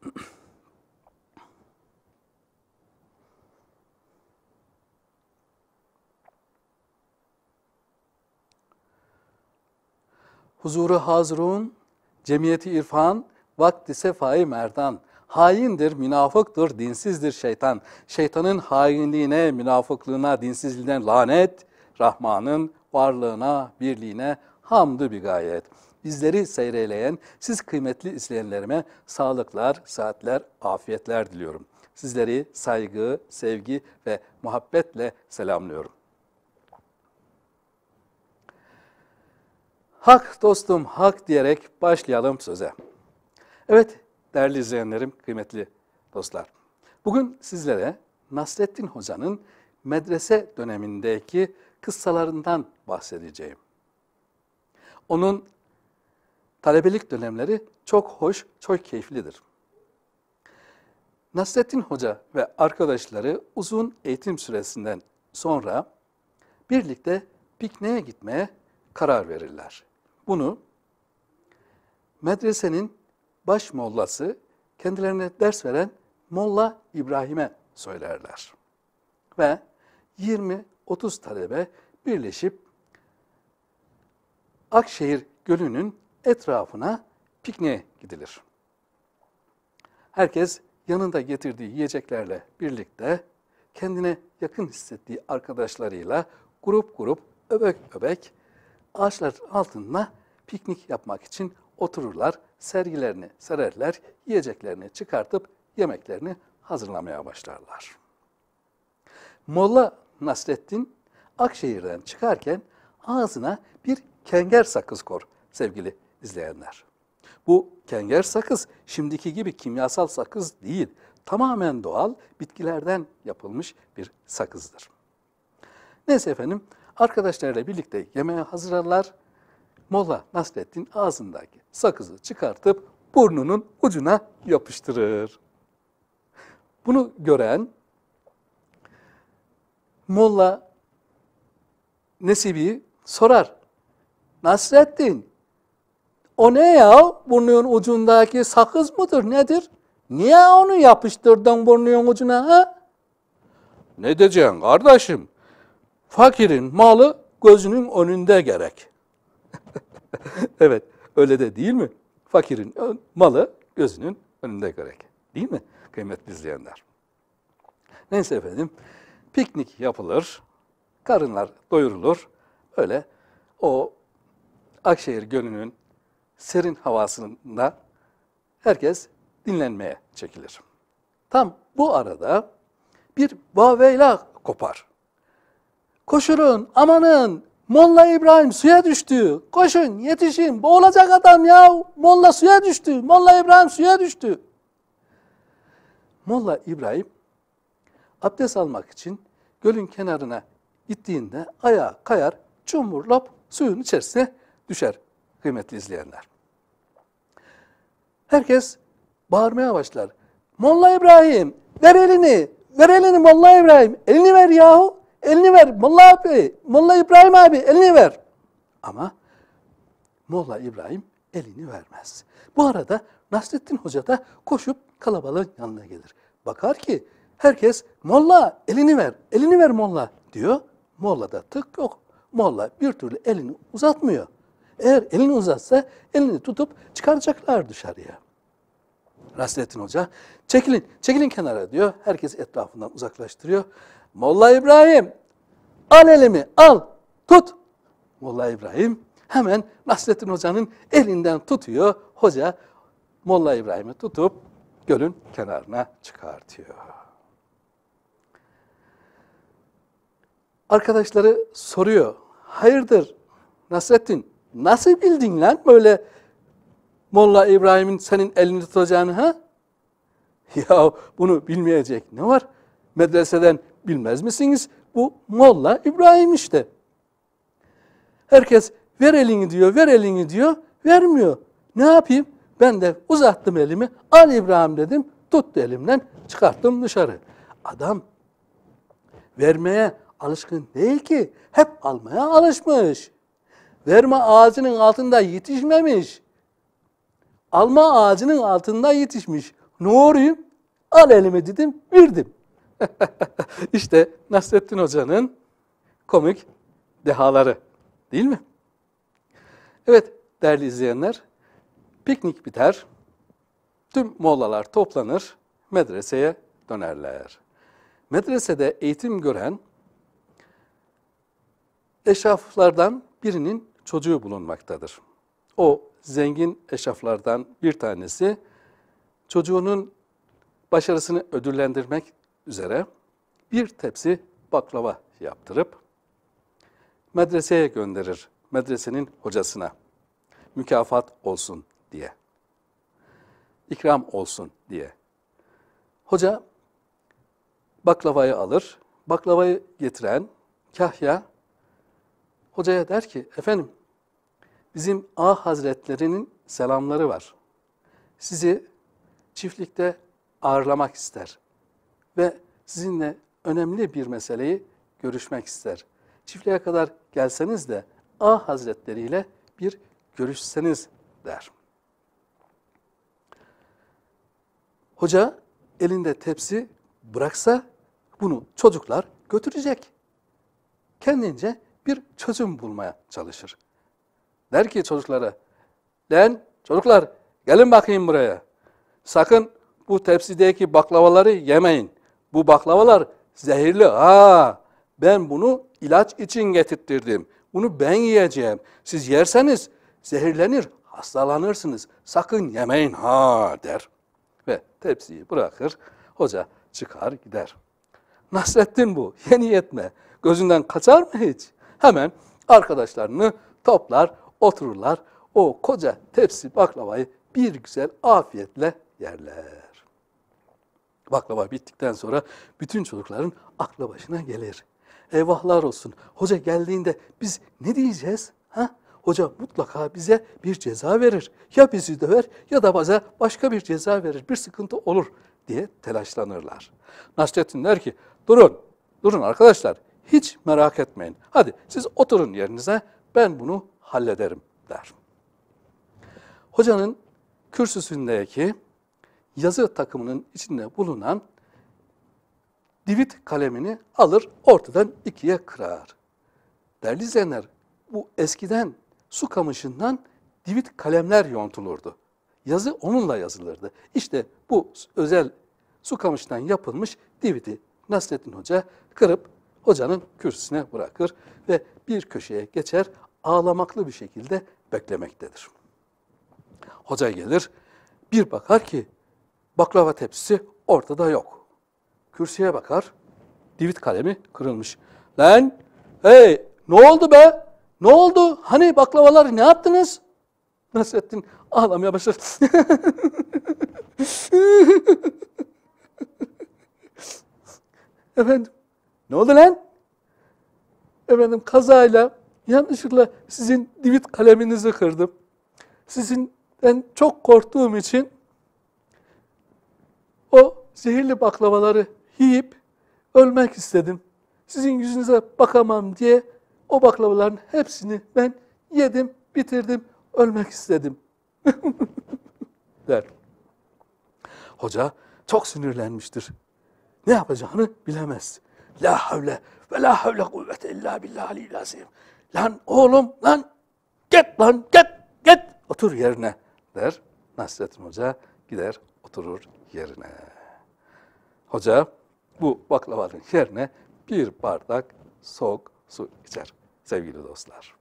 Huzuru hazrun, cemiyeti irfan, vakti sefai merdan. Haindir, münafıktır, dinsizdir şeytan. Şeytanın hainliğine, münafıklığına, dinsizliğine lanet, Rahman'ın varlığına, birliğine hamdü bir gayet bizleri seyreleyen siz kıymetli izleyenlerime sağlıklar, saatler, afiyetler diliyorum. Sizleri saygı, sevgi ve muhabbetle selamlıyorum. Hak dostum hak diyerek başlayalım söze. Evet değerli izleyenlerim, kıymetli dostlar. Bugün sizlere Nasrettin Hoca'nın medrese dönemindeki kıssalarından bahsedeceğim. Onun talebelik dönemleri çok hoş, çok keyiflidir. Nasrettin Hoca ve arkadaşları uzun eğitim süresinden sonra birlikte pikniğe gitmeye karar verirler. Bunu medresenin baş mollası kendilerine ders veren Molla İbrahim'e söylerler. Ve 20-30 talebe birleşip Akşehir Gölü'nün etrafına pikniğe gidilir. Herkes yanında getirdiği yiyeceklerle birlikte kendine yakın hissettiği arkadaşlarıyla grup grup öbek öbek ağaçlar altında piknik yapmak için otururlar, sergilerini sererler, yiyeceklerini çıkartıp yemeklerini hazırlamaya başlarlar. Molla Nasreddin Akşehir'den çıkarken ağzına bir kenger sakız kor sevgili izleyenler. Bu kenger sakız şimdiki gibi kimyasal sakız değil, tamamen doğal bitkilerden yapılmış bir sakızdır. Neyse efendim, arkadaşlarıyla birlikte yemeğe hazırlarlar. Molla Nasreddin ağzındaki sakızı çıkartıp burnunun ucuna yapıştırır. Bunu gören Molla Nesibi sorar. Nasreddin o ne ya? Burnunun ucundaki sakız mıdır nedir? Niye onu yapıştırdın burnunun ucuna ha? Ne diyeceksin kardeşim? Fakirin malı gözünün önünde gerek. evet öyle de değil mi? Fakirin malı gözünün önünde gerek. Değil mi kıymetli izleyenler? Neyse efendim piknik yapılır, karınlar doyurulur. Öyle o Akşehir Gölü'nün serin havasında herkes dinlenmeye çekilir. Tam bu arada bir vaveyla kopar. Koşurun, amanın, Molla İbrahim suya düştü. Koşun, yetişin, boğulacak adam ya. Molla suya düştü, Molla İbrahim suya düştü. Molla İbrahim abdest almak için gölün kenarına gittiğinde ayağı kayar, çumurlap suyun içerisine düşer kıymetli izleyenler. Herkes bağırmaya başlar. Molla İbrahim ver elini, ver elini Molla İbrahim, elini ver yahu, elini ver Molla abi, Molla İbrahim abi elini ver. Ama Molla İbrahim elini vermez. Bu arada Nasrettin Hoca da koşup kalabalığın yanına gelir. Bakar ki herkes Molla elini ver, elini ver Molla diyor. Molla da tık yok. Molla bir türlü elini uzatmıyor. Eğer elini uzatsa elini tutup çıkaracaklar dışarıya. Nasrettin Hoca çekilin, çekilin kenara diyor. Herkes etrafından uzaklaştırıyor. Molla İbrahim al elimi al tut. Molla İbrahim hemen Nasrettin Hoca'nın elinden tutuyor. Hoca Molla İbrahim'i tutup gölün kenarına çıkartıyor. Arkadaşları soruyor. Hayırdır Nasrettin Nasıl bildin lan böyle Molla İbrahim'in senin elini tutacağını ha? Ya bunu bilmeyecek ne var? Medreseden bilmez misiniz? Bu Molla İbrahim işte. Herkes ver elini diyor, ver elini diyor, vermiyor. Ne yapayım? Ben de uzattım elimi, al İbrahim dedim, tuttu elimden, çıkarttım dışarı. Adam vermeye alışkın değil ki, hep almaya alışmış. Verme ağacının altında yetişmemiş. Alma ağacının altında yetişmiş. Ne oluyor? Al elime dedim, verdim. İşte Nasrettin Hoca'nın komik dehaları değil mi? Evet değerli izleyenler, piknik biter, tüm mollalar toplanır, medreseye dönerler. Medresede eğitim gören eşraflardan birinin çocuğu bulunmaktadır. O zengin eşaflardan bir tanesi çocuğunun başarısını ödüllendirmek üzere bir tepsi baklava yaptırıp medreseye gönderir, medresenin hocasına. Mükafat olsun diye. ikram olsun diye. Hoca baklavayı alır, baklavayı getiren Kahya hocaya der ki, efendim bizim A Hazretlerinin selamları var. Sizi çiftlikte ağırlamak ister ve sizinle önemli bir meseleyi görüşmek ister. Çiftliğe kadar gelseniz de A Hazretleri ile bir görüşseniz der. Hoca elinde tepsi bıraksa bunu çocuklar götürecek. Kendince bir çözüm bulmaya çalışır. Der ki çocuklara, lan çocuklar gelin bakayım buraya. Sakın bu tepsideki baklavaları yemeyin. Bu baklavalar zehirli. Ha, ben bunu ilaç için getirttirdim. Bunu ben yiyeceğim. Siz yerseniz zehirlenir, hastalanırsınız. Sakın yemeyin ha der. Ve tepsiyi bırakır. Hoca çıkar gider. Nasrettin bu. Yeni yetme. Gözünden kaçar mı hiç? Hemen arkadaşlarını toplar otururlar. O koca tepsi baklavayı bir güzel afiyetle yerler. Baklava bittikten sonra bütün çocukların aklı başına gelir. Eyvahlar olsun. Hoca geldiğinde biz ne diyeceğiz? Ha? Hoca mutlaka bize bir ceza verir. Ya bizi döver ya da bize başka bir ceza verir. Bir sıkıntı olur diye telaşlanırlar. Nasrettin der ki durun, durun arkadaşlar hiç merak etmeyin. Hadi siz oturun yerinize ben bunu hallederim der. Hocanın kürsüsündeki yazı takımının içinde bulunan divit kalemini alır ortadan ikiye kırar. Değerli izleyenler bu eskiden su kamışından divit kalemler yontulurdu. Yazı onunla yazılırdı. İşte bu özel su kamışından yapılmış diviti Nasrettin Hoca kırıp hocanın kürsüsüne bırakır ve bir köşeye geçer ağlamaklı bir şekilde beklemektedir. Hoca gelir, bir bakar ki baklava tepsisi ortada yok. Kürsüye bakar, divit kalemi kırılmış. Lan, hey ne oldu be? Ne oldu? Hani baklavaları ne yaptınız? Nasrettin ağlamaya başlar. Efendim, ne oldu lan? Efendim kazayla yanlışlıkla sizin divit kaleminizi kırdım. Sizin ben çok korktuğum için o zehirli baklavaları yiyip ölmek istedim. Sizin yüzünüze bakamam diye o baklavaların hepsini ben yedim, bitirdim, ölmek istedim. der. Hoca çok sinirlenmiştir. Ne yapacağını bilemez. La havle ve la havle kuvvete illa billahi azim. Lan oğlum lan git lan git git otur yerine der. Nasrettin Hoca gider oturur yerine. Hoca bu baklavanın yerine bir bardak soğuk su içer sevgili dostlar.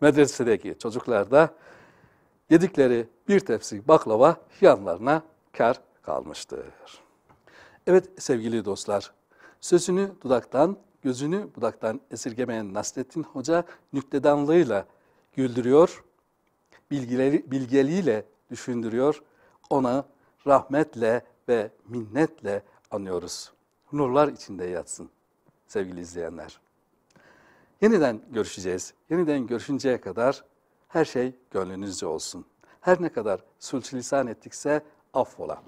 Medresedeki çocuklar da yedikleri bir tepsi baklava yanlarına kar kalmıştır. Evet sevgili dostlar, sözünü dudaktan gözünü budaktan esirgemeyen Nasrettin Hoca nüktedanlığıyla güldürüyor, bilgileri, bilgeliğiyle düşündürüyor, ona rahmetle ve minnetle anıyoruz. Nurlar içinde yatsın sevgili izleyenler. Yeniden görüşeceğiz. Yeniden görüşünceye kadar her şey gönlünüzce olsun. Her ne kadar sülçülisan ettikse affola.